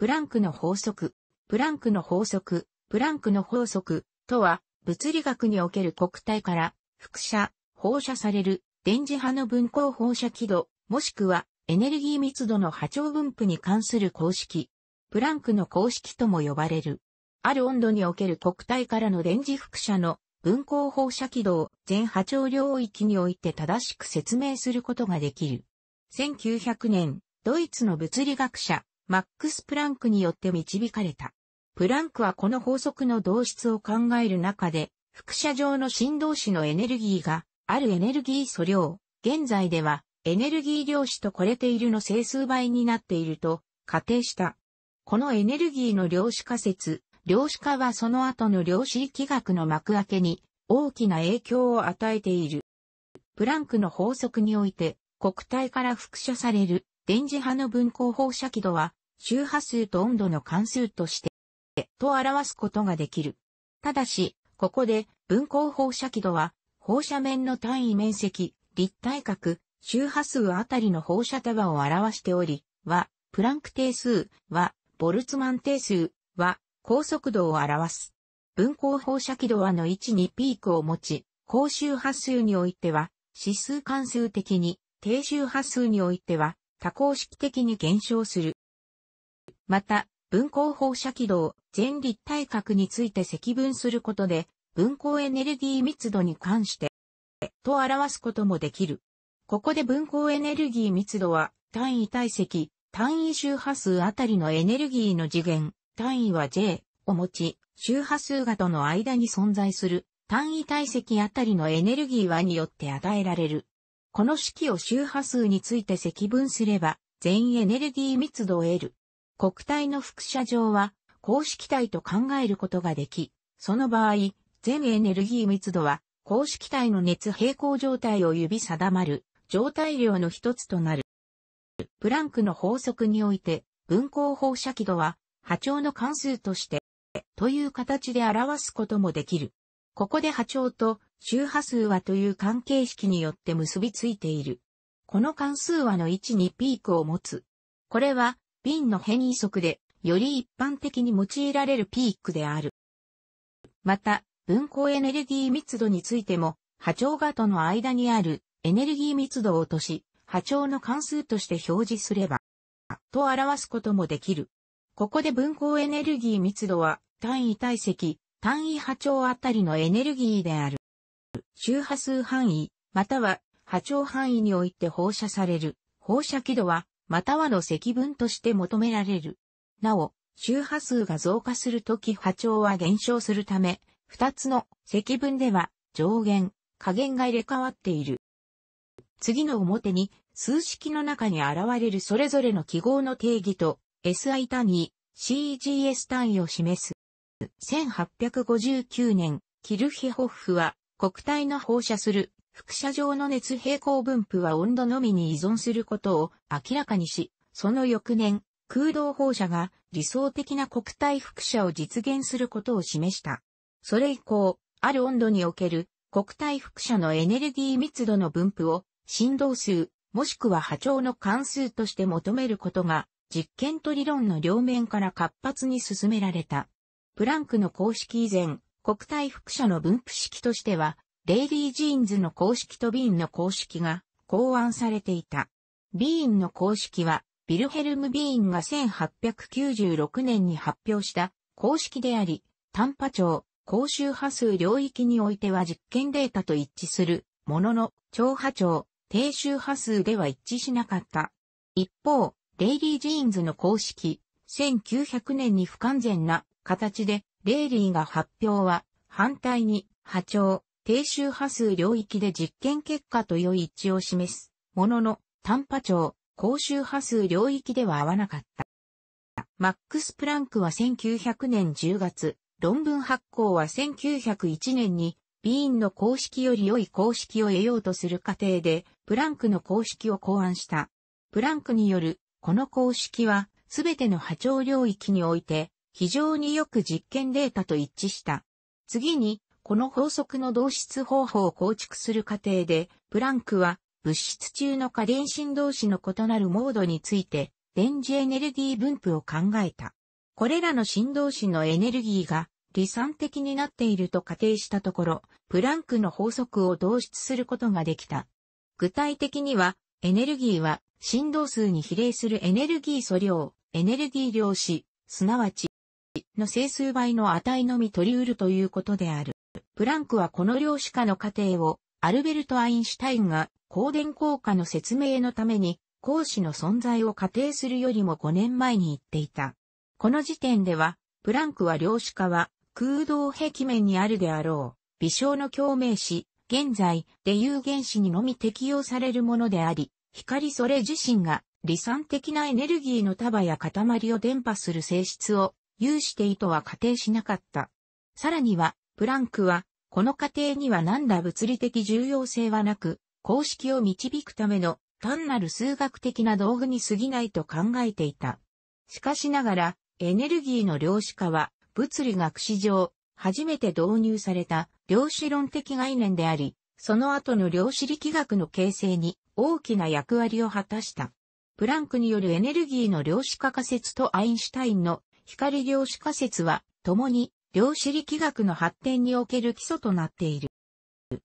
プランクの法則、プランクの法則、プランクの法則とは、物理学における国体から、輻射、放射される、電磁波の分光放射輝度、もしくは、エネルギー密度の波長分布に関する公式。プランクの公式とも呼ばれる。ある温度における国体からの電磁輻射の分光放射輝度を全波長領域において正しく説明することができる。1900年、ドイツの物理学者、マックス・プランクによって導かれた。プランクはこの法則の導出を考える中で、副写状の振動子のエネルギーが、あるエネルギー素量、現在では、エネルギー量子とこれているの整数倍になっていると仮定した。このエネルギーの量子仮説、量子化はその後の量子力学の幕開けに大きな影響を与えている。プランクの法則において、国体から複写される電磁波の分光放射軌度は周波数と温度の関数として、と表すことができる。ただし、ここで分光放射軌度は、放射面の単位面積、立体角、周波数あたりの放射束を表しており、は、プランク定数、は、ボルツマン定数、は、高速度を表す。分光放射軌度はの位置にピークを持ち、高周波数においては、指数関数的に、低周波数においては、多項式的に減少する。また、分光放射軌道、全立体角について積分することで、分光エネルギー密度に関して、と表すこともできる。ここで分光エネルギー密度は、単位体積、単位周波数あたりのエネルギーの次元、単位は J を持ち、周波数がとの間に存在する単位体積あたりのエネルギーはによって与えられる。この式を周波数について積分すれば、全エネルギー密度を得る。国体の副写場は公式体と考えることができ、その場合、全エネルギー密度は公式体の熱平衡状態を指定まる状態量の一つとなる。プランクの法則において、分光放射軌度は波長の関数として、という形で表すこともできる。ここで波長と周波数はという関係式によって結びついている。この関数はの位置にピークを持つ。これはピンの変異則で、より一般的に用いられるピークである。また、分光エネルギー密度についても、波長がとの間にあるエネルギー密度を落とし、波長の関数として表示すれば、と表すこともできる。ここで分光エネルギー密度は単位体積、単位波長あたりのエネルギーである。周波数範囲、または波長範囲において放射される放射軌度はまたはの積分として求められる。なお、周波数が増加するとき波長は減少するため、二つの積分では上限、下限が入れ替わっている。次の表に数式の中に現れるそれぞれの記号の定義と SI 単位、CGS 単位を示す。1859年、キルヒホフは国体の放射する副車上の熱平衡分布は温度のみに依存することを明らかにし、その翌年、空洞放射が理想的な国体副車を実現することを示した。それ以降、ある温度における国体副車のエネルギー密度の分布を振動数、もしくは波長の関数として求めることが、実験と理論の両面から活発に進められた。プランクの公式以前、国体副車の分布式としては、デイリージーンズの公式とビーンの公式が考案されていた。ビーンの公式は、ビルヘルム・ビーンが1896年に発表した公式であり、単波長、高周波数領域においては実験データと一致するものの、超波長、低周波数では一致しなかった。一方、デイリージーンズの公式、1900年に不完全な形で、レイリーが発表は、反対に波長、低周波数領域で実験結果と良い一致を示す、ものの、短波長、高周波数領域では合わなかった。マックス・プランクは1900年10月、論文発行は1901年に、ビーンの公式より良い公式を得ようとする過程で、プランクの公式を考案した。プランクによる、この公式は、すべての波長領域において、非常によく実験データと一致した。次に、この法則の導出方法を構築する過程で、プランクは物質中の過電振動子の異なるモードについて、電磁エネルギー分布を考えた。これらの振動子のエネルギーが理算的になっていると仮定したところ、プランクの法則を導出することができた。具体的には、エネルギーは振動数に比例するエネルギー素量、エネルギー量子、すなわち、の整数倍の値のみ取り得るということである。プランクはこの量子化の過程を、アルベルト・アインシュタインが、光電効果の説明のために、光子の存在を仮定するよりも5年前に言っていた。この時点では、プランクは量子化は、空洞壁面にあるであろう、微小の共鳴子、現在、で有原子にのみ適用されるものであり、光それ自身が、理算的なエネルギーの束や塊を伝播する性質を有していとは仮定しなかった。さらには、プランクは、この過程には何ら物理的重要性はなく、公式を導くための単なる数学的な道具に過ぎないと考えていた。しかしながら、エネルギーの量子化は、物理学史上、初めて導入された量子論的概念であり、その後の量子力学の形成に大きな役割を果たした。プランクによるエネルギーの量子化仮説とアインシュタインの光量子仮説は、共に量子力学の発展における基礎となっている。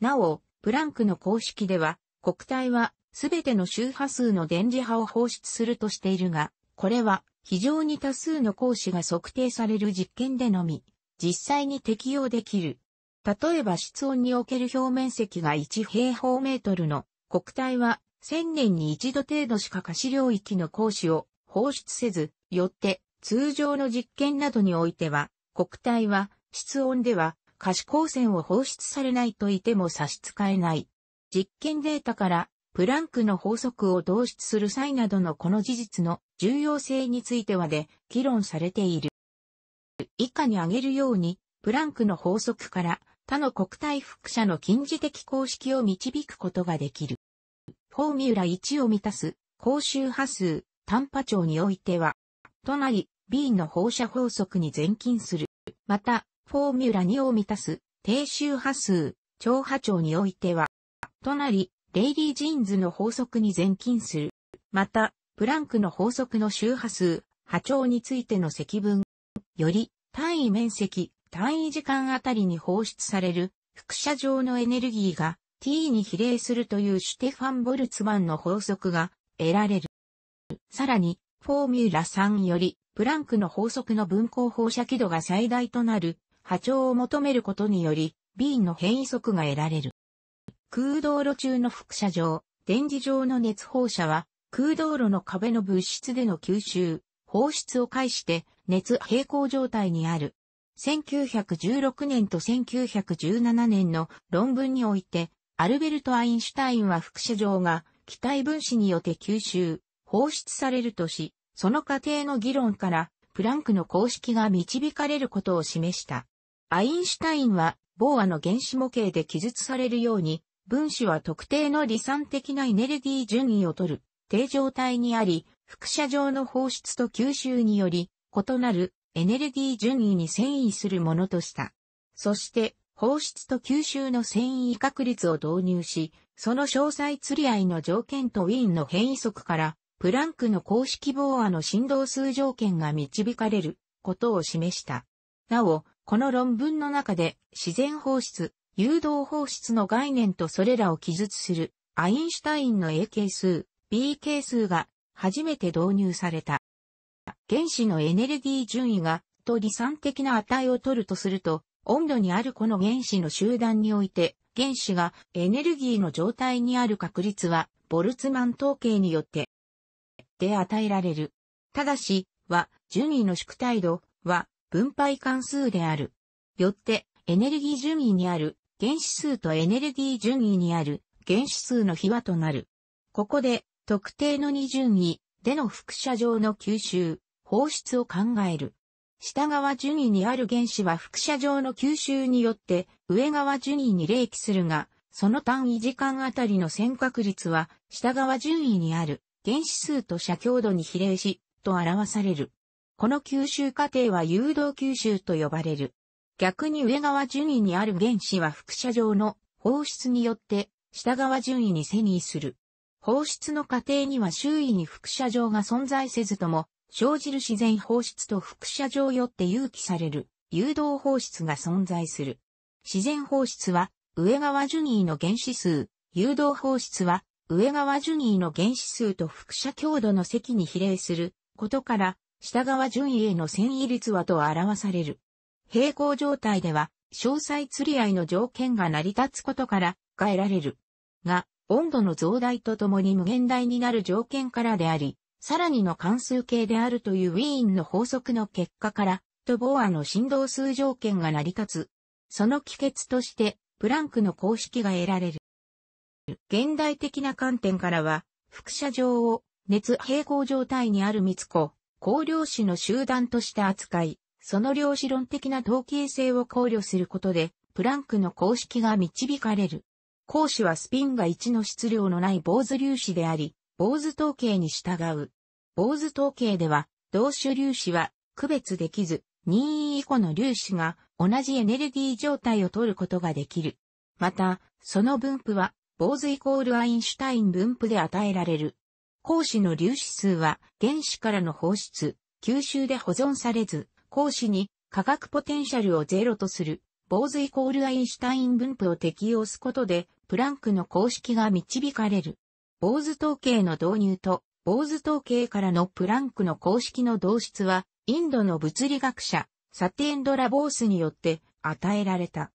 なお、プランクの公式では、国体はすべての周波数の電磁波を放出するとしているが、これは非常に多数の光子が測定される実験でのみ、実際に適用できる。例えば室温における表面積が1平方メートルの国体は1000年に一度程度しか可視領域の光子を放出せず、よって通常の実験などにおいては国体は、室温では、可視光線を放出されないといても差し支えない。実験データから、プランクの法則を導出する際などのこの事実の重要性についてはで、議論されている。以下に挙げるように、プランクの法則から他の国体複写の近似的公式を導くことができる。フォーミュラ1を満たす高周波数、短波長においては、となり、B の放射法則に前近する。また、フォーミュラ2を満たす低周波数、超波長においては、となり、レイリージーンズの法則に前近する。また、プランクの法則の周波数、波長についての積分、より単位面積、単位時間あたりに放出される副射状のエネルギーが t に比例するというシュテファン・ボルツマンの法則が得られる。さらに、フォーミュラ3より、プランクの法則の分光放射軌度が最大となる波長を求めることにより、ビーンの変異速が得られる。空道路中の輻射状、電磁状の熱放射は、空道路の壁の物質での吸収、放出を介して熱平行状態にある。1916年と1917年の論文において、アルベルト・アインシュタインは輻射状が気体分子によって吸収、放出されるとし、その過程の議論からプランクの公式が導かれることを示した。アインシュタインは、ボーアの原子模型で記述されるように、分子は特定の理算的なエネルギー順位を取る、定常体にあり、副射状の放出と吸収により、異なるエネルギー順位に遷移するものとした。そして、放出と吸収の遷移確率を導入し、その詳細釣り合いの条件とウィンの変異則からプランクの公式ボーアの振動数条件が導かれることを示した。なお、この論文の中で自然放出、誘導放出の概念とそれらを記述するアインシュタインの A 係数、B 係数が初めて導入された。原子のエネルギー順位がと理算的な値を取るとすると、温度にあるこの原子の集団において、原子がエネルギーの状態にある確率は、ボルツマン統計によってで与えられる。ただし、は、順位の縮態度は、分配関数である。よって、エネルギー順位にある原子数とエネルギー順位にある原子数の比和となる。ここで、特定の二順位での副射状の吸収、放出を考える。下側順位にある原子は副射状の吸収によって上側順位に冷気するが、その単位時間あたりの選択率は下側順位にある原子数と写経度に比例し、と表される。この吸収過程は誘導吸収と呼ばれる。逆に上側順位にある原子は副射状の放出によって下側順位に遷移する。放出の過程には周囲に副射状が存在せずとも、生じる自然放出と副射状よって有機される誘導放出が存在する。自然放出は上側順位の原子数、誘導放出は上側順位の原子数と副写強度の積に比例することから、下側順位への遷移率はと表される。平行状態では、詳細釣り合いの条件が成り立つことからが得られる。が、温度の増大とともに無限大になる条件からであり、さらにの関数形であるというウィーンの法則の結果から、とボーアの振動数条件が成り立つ。その帰結として、プランクの公式が得られる。現代的な観点からは、副写状を熱平衡状態にある密子、光量子の集団として扱い、その量子論的な統計性を考慮することで、プランクの公式が導かれる。光子はスピンが1の質量のない坊主粒子であり、坊主統計に従う。坊主統計では、同種粒子は区別できず、任意以降の粒子が同じエネルギー状態を取ることができる。また、その分布は坊主イコールアインシュタイン分布で与えられる。光子の粒子数は原子からの放出、吸収で保存されず、光子に化学ポテンシャルをゼロとする、坊主イコールアインシュタイン分布を適用すことで、プランクの公式が導かれる。坊主統計の導入と、坊主統計からのプランクの公式の導出は、インドの物理学者、サティエンドラ・ボースによって与えられた。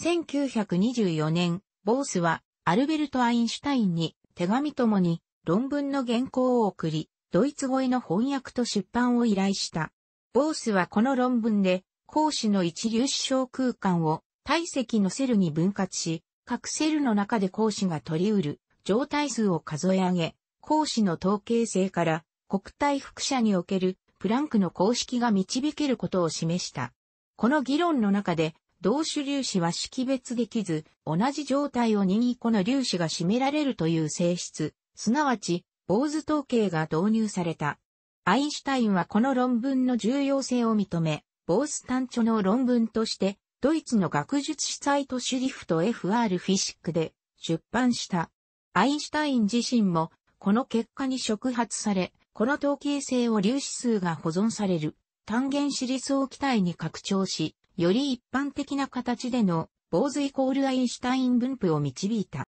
1924年、ボースはアルベルト・アインシュタインに手紙ともに論文の原稿を送り、ドイツ語への翻訳と出版を依頼した。ボースはこの論文で、講師の一粒子小空間を体積のセルに分割し、各セルの中で講師が取り得る状態数を数え上げ、講師の統計性から国体副社におけるプランクの公式が導けることを示した。この議論の中で同種粒子は識別できず、同じ状態を2意個の粒子が占められるという性質、すなわち、坊主統計が導入された。アインシュタインはこの論文の重要性を認め、ボー単著の論文として、ドイツの学術誌サとシュリフト FR フィシックで出版した。アインシュタイン自身も、この結果に触発され、この統計性を粒子数が保存される、単元子理想機体に拡張し、より一般的な形での、坊主イコールアインシュタイン分布を導いた。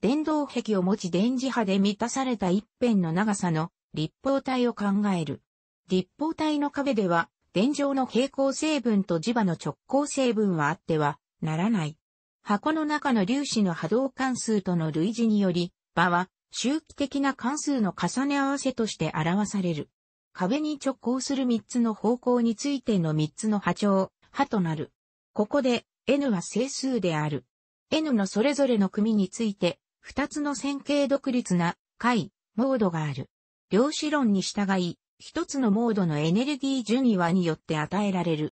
電動壁を持ち電磁波で満たされた一辺の長さの立方体を考える。立方体の壁では、電状の平行成分と磁場の直行成分はあってはならない。箱の中の粒子の波動関数との類似により、場は周期的な関数の重ね合わせとして表される。壁に直行する3つの方向についての3つの波長、波となる。ここで n は整数である。n のそれぞれの組について、2つの線形独立な解、モードがある。量子論に従い、1つのモードのエネルギー順位はによって与えられる。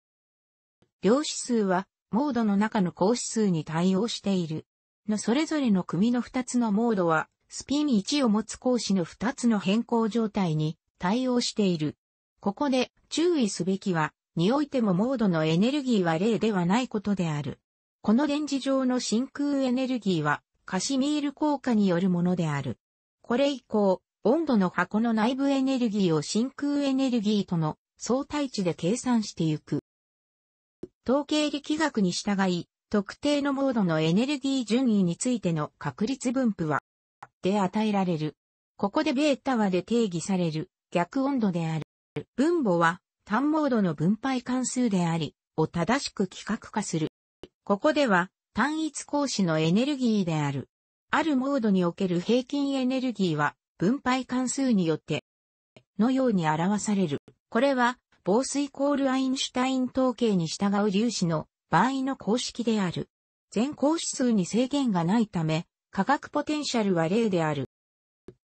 量子数は、モードの中の公子数に対応している。のそれぞれの組の2つのモードは、スピン1を持つ公子の2つの変更状態に対応している。ここで注意すべきは、においてもモードのエネルギーは0ではないことである。この電磁上の真空エネルギーは、カシミール効果によるものである。これ以降、温度の箱の内部エネルギーを真空エネルギーとの相対値で計算していく。統計力学に従い、特定のモードのエネルギー順位についての確率分布は、で与えられる。ここでベータはで定義される。逆温度である。分母は単モードの分配関数であり、を正しく規格化する。ここでは単一格子のエネルギーである。あるモードにおける平均エネルギーは分配関数によってのように表される。これは、防水イコールアインシュタイン統計に従う粒子の場合の公式である。全公式数に制限がないため、化学ポテンシャルは0である。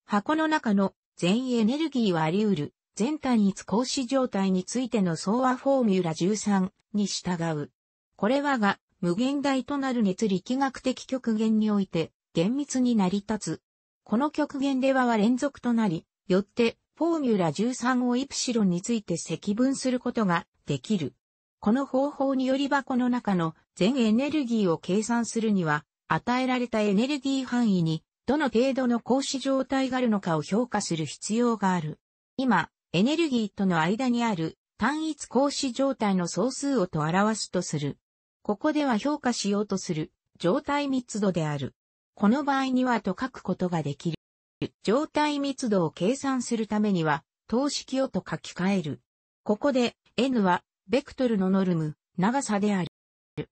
箱の中の全エネルギーはあり得る、全単一格子状態についての総和フォーミュラ13に従う。これはが、無限大となる熱力学的極限において、厳密に成り立つ。この極限ではは連続となり、よって、フォーミュラ13をイプシロンについて積分することができる。この方法により箱の中の全エネルギーを計算するには、与えられたエネルギー範囲にどの程度の格子状態があるのかを評価する必要がある。今、エネルギーとの間にある単一格子状態の総数をと表すとする。ここでは評価しようとする状態密度である。この場合にはと書くことができる。状態密度を計算するためには、等式をと書き換える。ここで、n は、ベクトルのノルム、長さである。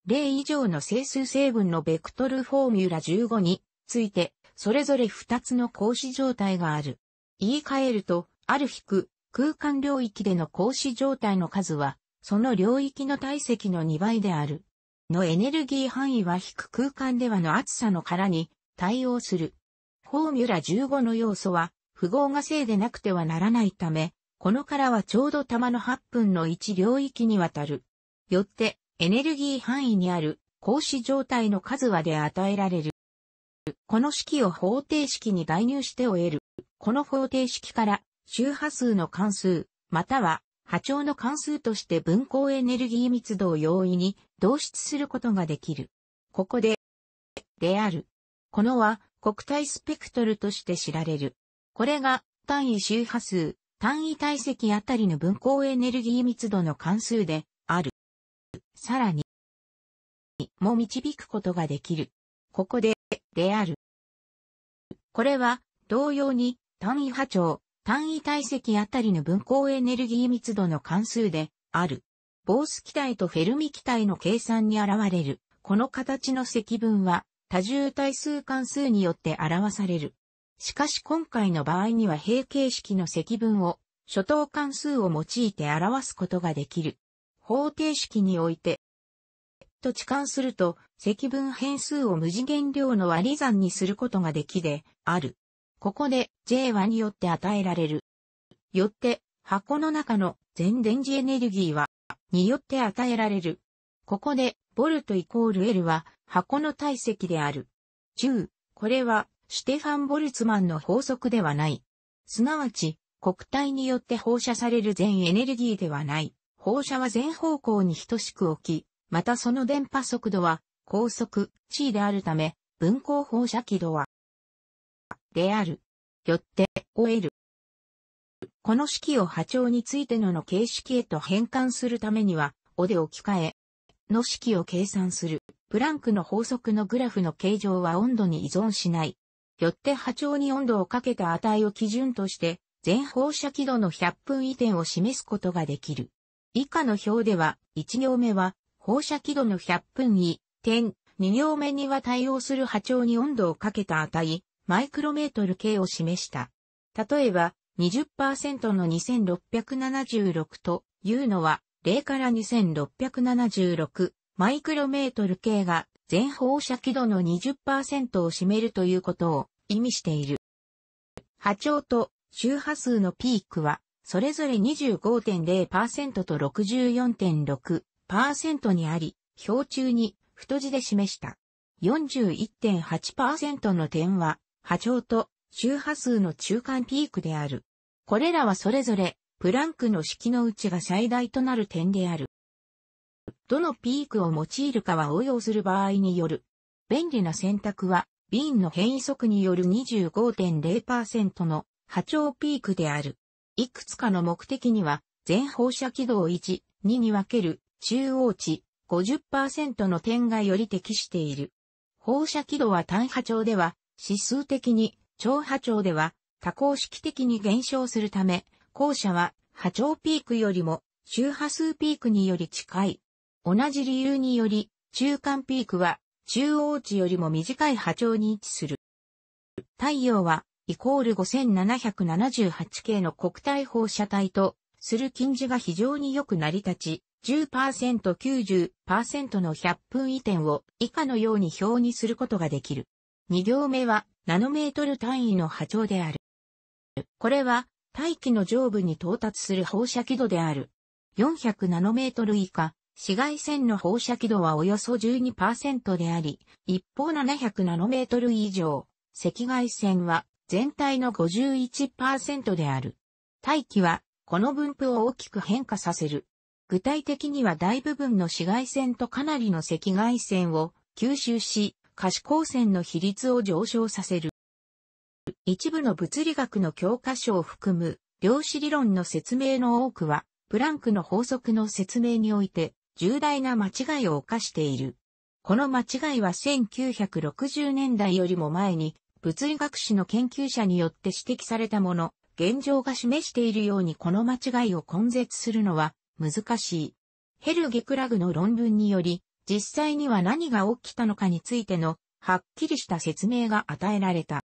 例以上の整数成分のベクトルフォーミュラ15について、それぞれ2つの格子状態がある。言い換えると、ある引く空間領域での格子状態の数は、その領域の体積の2倍である。のエネルギー範囲は引く空間ではの厚さの殻に対応する。フォーミュラ15の要素は、符号が正でなくてはならないため、この殻はちょうど玉の8分の1領域にわたる。よって、エネルギー範囲にある格子状態の数はで与えられる。この式を方程式に代入して終える。この方程式から、周波数の関数、または波長の関数として分光エネルギー密度を容易に導出することができる。ここで、である。このは国体スペクトルとして知られる。これが単位周波数、単位体積あたりの分光エネルギー密度の関数である。さらに、も導くことができる。ここで、である。これは、同様に、単位波長、単位体積あたりの分光エネルギー密度の関数で、ある。ボース気体とフェルミ気体の計算に現れる、この形の積分は、多重対数関数によって表される。しかし今回の場合には平形式の積分を、初等関数を用いて表すことができる。方程式において、と置換すると、積分変数を無次元量の割り算にすることができで、ある。ここで J はによって与えられる。よって、箱の中の全電磁エネルギーは、によって与えられる。ここで、ボルトイコール L は、箱の体積である。10、これは、シュテファン・ボルツマンの法則ではない。すなわち、国体によって放射される全エネルギーではない。放射は全方向に等しく置き、またその電波速度は高速 c であるため、分光放射軌度は、である。よって、OL。この式を波長についてのの形式へと変換するためには、O で置き換え、の式を計算する。プランクの法則のグラフの形状は温度に依存しない。よって波長に温度をかけた値を基準として、全放射軌度の100分移転を示すことができる。以下の表では、1行目は、放射輝度の100分位、点、2行目には対応する波長に温度をかけた値、マイクロメートル計を示した。例えば、20%の2676というのは、0から2676マイクロメートル計が全放射輝度の20%を占めるということを意味している。波長と周波数のピークは、それぞれ25.0%と64.6、41.8%にあり、表中に太字で示した。41.8%の点は、波長と周波数の中間ピークである。これらはそれぞれ、プランクの式のうちが最大となる点である。どのピークを用いるかは応用する場合による。便利な選択は、ビーンの変異速による25.0%の波長ピークである。いくつかの目的には、全放射軌道1、2に分ける中央値50%の点がより適している。放射軌度は単波長では指数的に、長波長では多項式的に減少するため、後者は波長ピークよりも周波数ピークにより近い。同じ理由により、中間ピークは中央値よりも短い波長に位置する。太陽は、イコール 5778K の国体放射体と、する近似が非常によく成り立ち、10%90% の100分移転を以下のように表にすることができる。2行目はナノメートル単位の波長である。これは大気の上部に到達する放射軌度である。400ナノメートル以下、紫外線の放射軌度はおよそ12%であり、一方700ナノメートル以上、赤外線は全体の51%である。大気はこの分布を大きく変化させる。具体的には大部分の紫外線とかなりの赤外線を吸収し、可視光線の比率を上昇させる。一部の物理学の教科書を含む量子理論の説明の多くは、プランクの法則の説明において重大な間違いを犯している。この間違いは1960年代よりも前に物理学史の研究者によって指摘されたもの、現状が示しているようにこの間違いを根絶するのは難しい。ヘルゲクラグの論文により、実際には何が起きたのかについての、はっきりした説明が与えられた。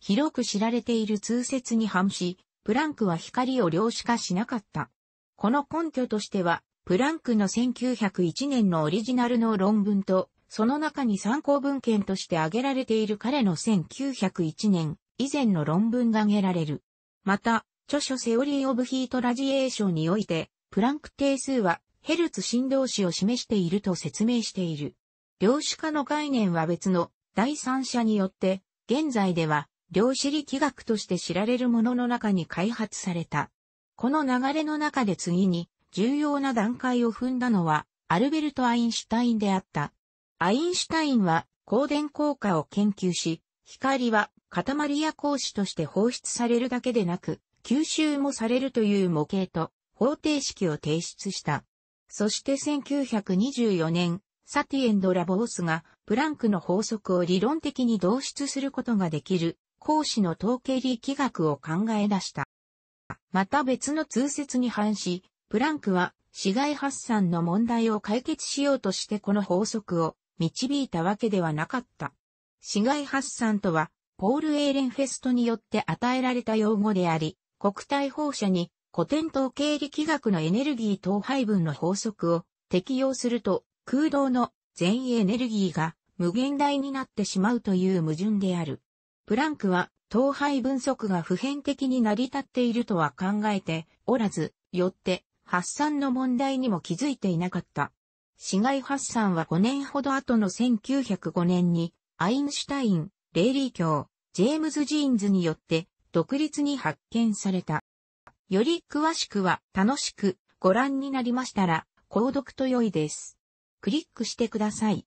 広く知られている通説に反し、プランクは光を量子化しなかった。この根拠としては、プランクの1901年のオリジナルの論文と、その中に参考文献として挙げられている彼の1901年以前の論文が挙げられる。また、著書セオリー・オブ・ヒート・ラジエーションにおいて、プランク定数はヘルツ振動子を示していると説明している。量子化の概念は別の第三者によって、現在では量子力学として知られるものの中に開発された。この流れの中で次に重要な段階を踏んだのはアルベルト・アインシュタインであった。アインシュタインは光電効果を研究し、光は塊や光子として放出されるだけでなく、吸収もされるという模型と方程式を提出した。そして1924年、サティエンド・ラボースがプランクの法則を理論的に導出することができる講師の統計力学を考え出した。また別の通説に反し、プランクは市街発散の問題を解決しようとしてこの法則を導いたわけではなかった。市街発散とは、ポール・エーレンフェストによって与えられた用語であり、国体放射に古典統計力学のエネルギー等配分の法則を適用すると空洞の全エネルギーが無限大になってしまうという矛盾である。プランクは等配分則が普遍的に成り立っているとは考えておらず、よって発散の問題にも気づいていなかった。市外発散は5年ほど後の1905年にアインシュタイン、レイリー教、ジェームズ・ジーンズによって独立に発見された。より詳しくは楽しくご覧になりましたら、購読と良いです。クリックしてください。